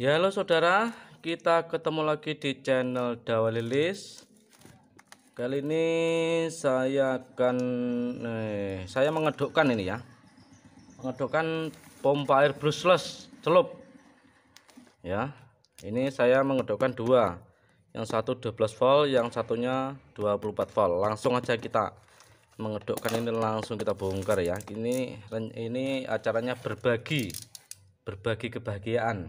Ya halo saudara, kita ketemu lagi di channel Dawa Lilis. Kali ini saya akan eh, saya mengedukkan ini ya. Mengedukkan pompa air brushless celup. Ya. Ini saya mengedukkan dua. Yang satu 12 volt, yang satunya 24 volt. Langsung aja kita mengedukkan ini langsung kita bongkar ya. Ini ini acaranya berbagi berbagi kebahagiaan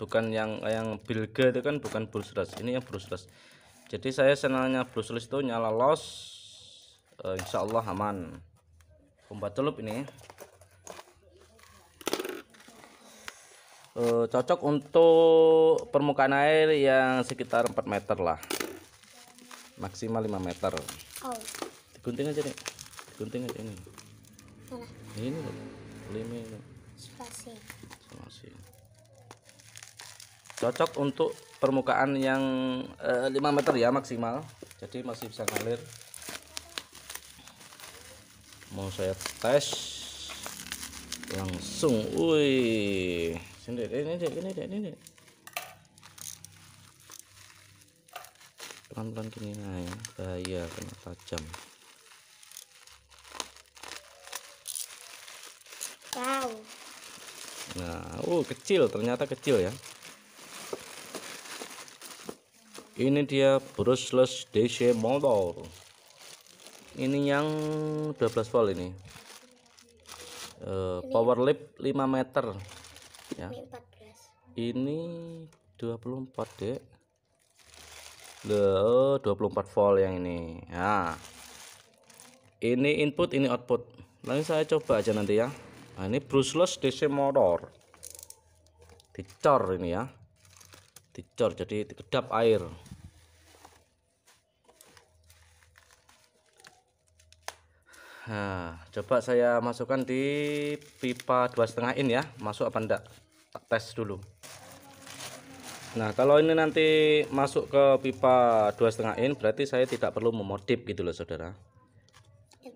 bukan yang yang bilge itu kan bukan brushless ini yang brushless jadi saya senangnya brushless itu nyala los uh, insya aman pompa celup ini uh, cocok untuk permukaan air yang sekitar 4 meter lah maksimal 5 meter oh. digunting aja nih digunting aja ini ini loh ini spasi spasi cocok untuk permukaan yang eh, 5 meter ya maksimal jadi masih bisa ngalir mau saya tes langsung wih sini ini ini ini ini pelan-pelan gini nah ya bahaya kena tajam wow nah uh kecil ternyata kecil ya ini dia brushless DC motor ini yang 12 volt ini uh, power lip 5 meter ya ini 24 dek le 24 volt yang ini nah ini input ini output Nanti saya coba aja nanti ya nah, ini brushless DC motor dicor ini ya dicor jadi kedap air Nah, coba saya masukkan di pipa dua setengah in ya. Masuk apa enggak? Tak tes dulu. Nah, kalau ini nanti masuk ke pipa dua setengah in, berarti saya tidak perlu memodif gitu loh, saudara. Ya,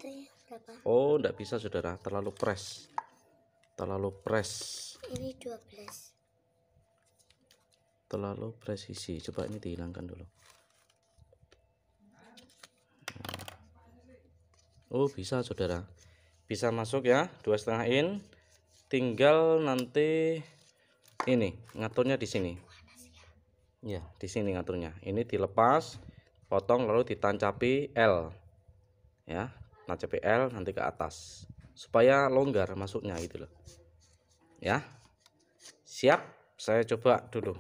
oh, enggak bisa, saudara. Terlalu press. Terlalu press. Ini dua 12. Terlalu presisi. Coba ini dihilangkan dulu. Oh bisa saudara bisa masuk ya dua setengah in tinggal nanti ini ngaturnya di sini ya di sini ngaturnya ini dilepas potong lalu ditancapi L ya tancapi L nanti ke atas supaya longgar masuknya gitu loh ya siap saya coba dulu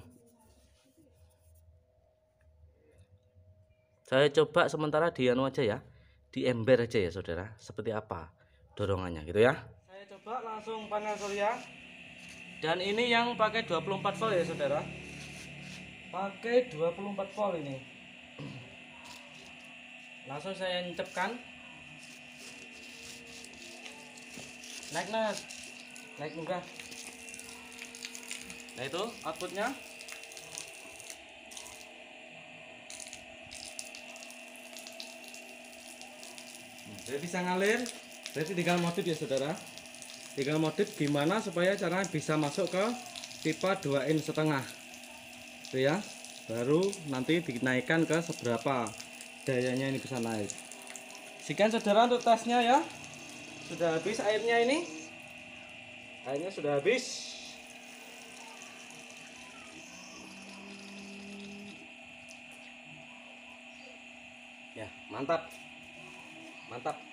saya coba sementara di anu aja ya di ember aja ya saudara seperti apa dorongannya gitu ya saya coba langsung panel surya dan ini yang pakai 24 volt ya saudara pakai 24 volt ini langsung saya nyepkan naik naik naik juga nah itu outputnya jadi bisa ngalir jadi tinggal motif ya saudara tinggal motif gimana supaya cara bisa masuk ke pipa 2 in setengah itu ya baru nanti dinaikkan ke seberapa dayanya ini bisa naik sekian saudara untuk tasnya ya sudah habis airnya ini airnya sudah habis ya mantap mantap